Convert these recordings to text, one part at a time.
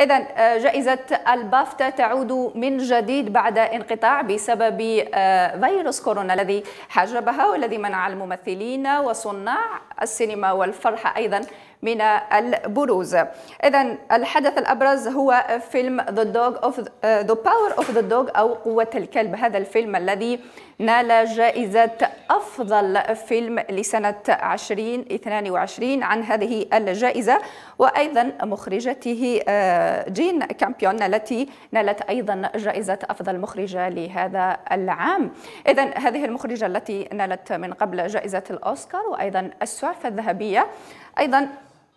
إذا آه، جائزة البافتا تعود من جديد بعد انقطاع بسبب آه، فيروس كورونا الذي حجبها والذي منع الممثلين وصناع السينما والفرحة أيضا من البروز إذا الحدث الأبرز هو فيلم The Dog of The Power of the Dog أو قوة الكلب هذا الفيلم الذي نال جائزة أفضل فيلم لسنة 2022 عن هذه الجائزة وأيضا مخرجته آه، جين كامبيون التي نالت أيضا جائزة أفضل مخرجة لهذا العام إذا هذه المخرجة التي نالت من قبل جائزة الأوسكار وأيضا السعفة الذهبية أيضا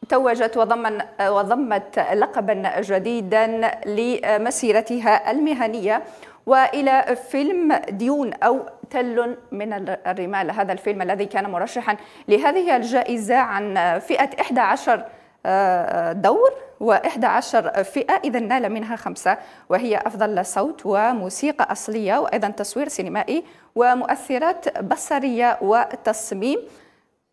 توجت وضمن وضمت لقبا جديدا لمسيرتها المهنيه والى فيلم ديون او تل من الرمال هذا الفيلم الذي كان مرشحا لهذه الجائزه عن فئه 11 آه، دور و11 فئة إذا نال منها خمسة وهي أفضل صوت وموسيقى أصلية وأيضا تصوير سينمائي ومؤثرات بصرية وتصميم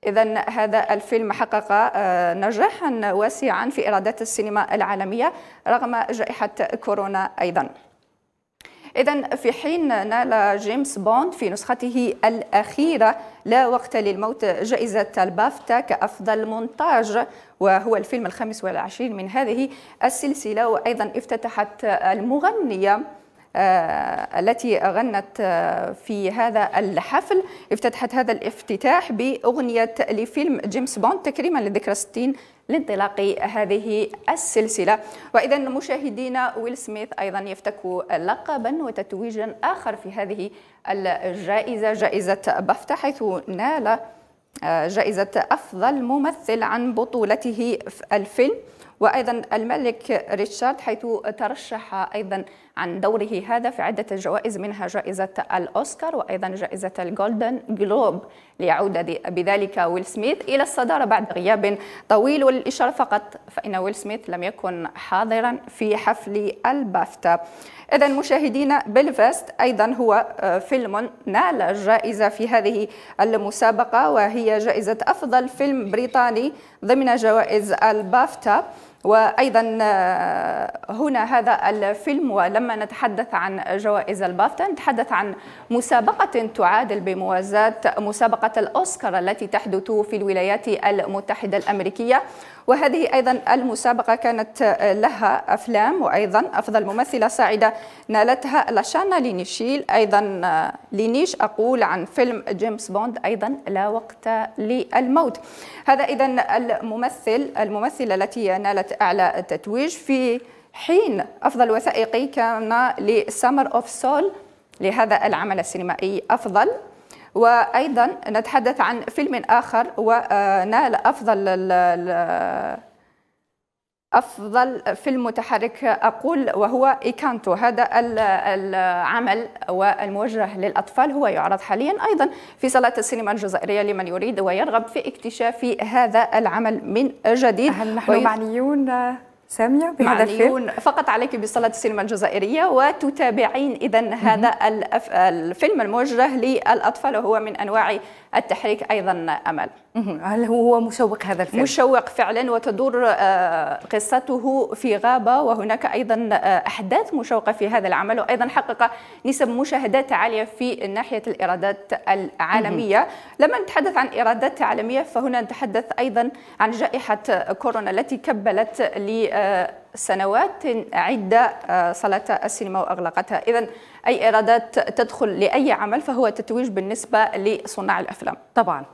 إذا هذا الفيلم حقق آه، نجاحا واسعا في إيرادات السينما العالمية رغم جائحة كورونا أيضا إذا في حين نال جيمس بوند في نسخته الأخيرة لا وقت للموت جائزة البافتا كأفضل مونتاج وهو الفيلم الخامس والعشرين من هذه السلسلة وأيضا افتتحت المغنية آه، التي غنت آه، في هذا الحفل افتتحت هذا الافتتاح بأغنية لفيلم جيمس بوند تكريما لذكرى 60 لانطلاق هذه السلسلة وإذا مشاهدينا ويل سميث أيضا يفتك لقبا وتتويجا آخر في هذه الجائزة جائزة بافتا حيث نال آه، جائزة أفضل ممثل عن بطولته في الفيلم وأيضا الملك ريتشارد حيث ترشح أيضا عن دوره هذا في عدة جوائز منها جائزة الأوسكار وأيضا جائزة الجولدن جلوب ليعود بذلك ويل سميث إلى الصدارة بعد غياب طويل وللإشارة فقط فإن ويل سميث لم يكن حاضرا في حفل البافتا إذا مشاهدينا بلفاست أيضا هو آه، فيلم نال الجائزة في هذه المسابقة وهي جائزة أفضل فيلم بريطاني ضمن جوائز البافتا وايضا آه، هنا هذا الفيلم ولما نتحدث عن جوائز البافتا نتحدث عن مسابقه تعادل بموازاه مسابقه الاوسكار التي تحدث في الولايات المتحده الامريكيه وهذه أيضا المسابقة كانت آه، لها أفلام وأيضا أفضل ممثلة صاعدة نالتها لاشانا لينيشيل أيضا آه، لينيش أقول عن فيلم جيمس بوند أيضا لا وقت للموت هذا إذا الممثل الممثلة التي نالت أعلى التتويج في حين أفضل وثائقي كان لسمر أوف سول لهذا العمل السينمائي أفضل وأيضا نتحدث عن فيلم آخر ونال أفضل أفضل فيلم متحرك أقول وهو إيكانتو هذا العمل والموجه للأطفال هو يعرض حاليا أيضا في صاله السينما الجزائرية لمن يريد ويرغب في اكتشاف هذا العمل من جديد هل نحن معنيون سامية بهذا الفيلم فقط عليك بصلاة السينما الجزائرية وتتابعين إذا هذا الأف... الفيلم الموجه للأطفال وهو من أنواع التحريك أيضا أمل هل هو مشوق هذا الفيلم؟ مشوق فعلا وتدور آه، قصته في غابة وهناك أيضا آه، أحداث مشوقة في هذا العمل وأيضا حقق نسب مشاهدات عالية في ناحية الإيرادات العالمية لما نتحدث عن إيرادات عالمية فهنا نتحدث أيضا عن جائحة كورونا التي كبلت لي سنوات عدة صالة السينما وأغلقتها إذا أي إيرادات تدخل لأي عمل فهو تتويج بالنسبة لصناع الأفلام طبعا